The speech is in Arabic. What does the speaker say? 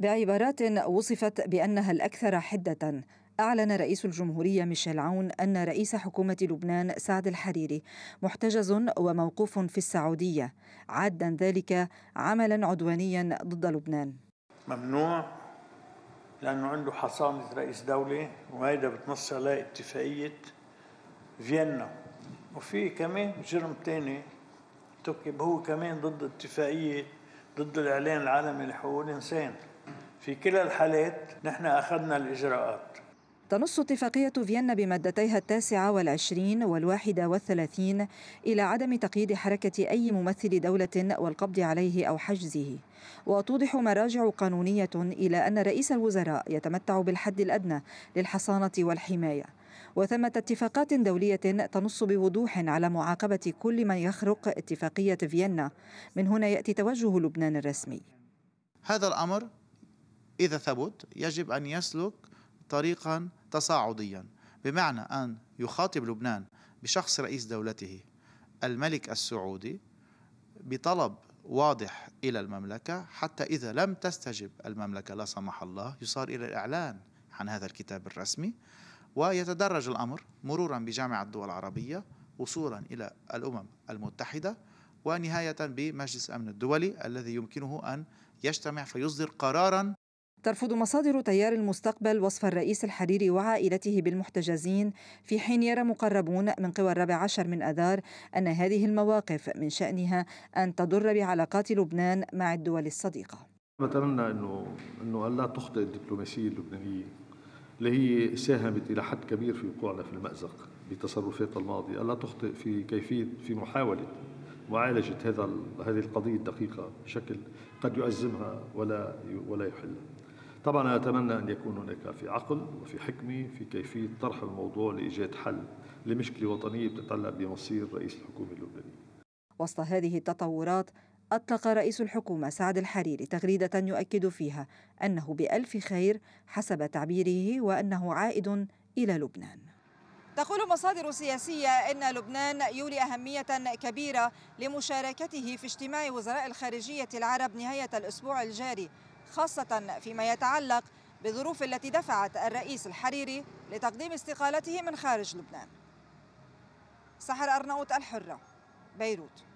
بعبارات وصفت بأنها الأكثر حدة أعلن رئيس الجمهورية ميشيل عون أن رئيس حكومة لبنان سعد الحريري محتجز وموقوف في السعودية عادا ذلك عملا عدوانيا ضد لبنان ممنوع لأنه عنده حصانة رئيس دولة وهيدا بتنص عليه اتفاقية فيينا وفي كمان جرم تاني ارتكب هو كمان ضد اتفاقية ضد الإعلان العالمي لحقوق الإنسان في كلا الحالات نحن أخذنا الإجراءات تنص اتفاقية فيينا بمادتيها التاسعة والعشرين والواحدة والثلاثين إلى عدم تقييد حركة أي ممثل دولة والقبض عليه أو حجزه وتوضح مراجع قانونية إلى أن رئيس الوزراء يتمتع بالحد الأدنى للحصانة والحماية وثمة اتفاقات دولية تنص بوضوح على معاقبة كل من يخرق اتفاقية فيينا من هنا يأتي توجه لبنان الرسمي هذا الأمر إذا ثبت يجب أن يسلك طريقا تصاعديا بمعنى أن يخاطب لبنان بشخص رئيس دولته الملك السعودي بطلب واضح إلى المملكة حتى إذا لم تستجب المملكة لا سمح الله يصار إلى الإعلان عن هذا الكتاب الرسمي ويتدرج الأمر مرورا بجامعة الدول العربية وصولا إلى الأمم المتحدة ونهاية بمجلس الأمن الدولي الذي يمكنه أن يجتمع فيصدر قرارا ترفض مصادر تيار المستقبل وصف الرئيس الحريري وعائلته بالمحتجزين في حين يرى مقربون من قوى الرابع عشر من أذار أن هذه المواقف من شأنها أن تضر بعلاقات لبنان مع الدول الصديقة نتمنى أنه أنه ألا تخطئ الدبلوماسية اللبنانية اللي هي ساهمت إلى حد كبير في وقوعنا في المأزق بتصرفاتها الماضية ألا تخطئ في كيفية في محاولة معالجة هذا هذه القضية الدقيقة بشكل قد يؤزمها ولا ولا يحلها طبعا أنا أتمنى أن يكون هناك في عقل وفي حكمة في كيفية طرح الموضوع لإيجاد حل لمشكلة وطنية تتعلق بمصير رئيس الحكومة اللبنانية وسط هذه التطورات أطلق رئيس الحكومة سعد الحريري تغريدة يؤكد فيها أنه بألف خير حسب تعبيره وأنه عائد إلى لبنان تقول مصادر سياسية أن لبنان يولي أهمية كبيرة لمشاركته في اجتماع وزراء الخارجية العرب نهاية الأسبوع الجاري خاصة فيما يتعلق بظروف التي دفعت الرئيس الحريري لتقديم استقالته من خارج لبنان سحر أرناؤوط الحرة بيروت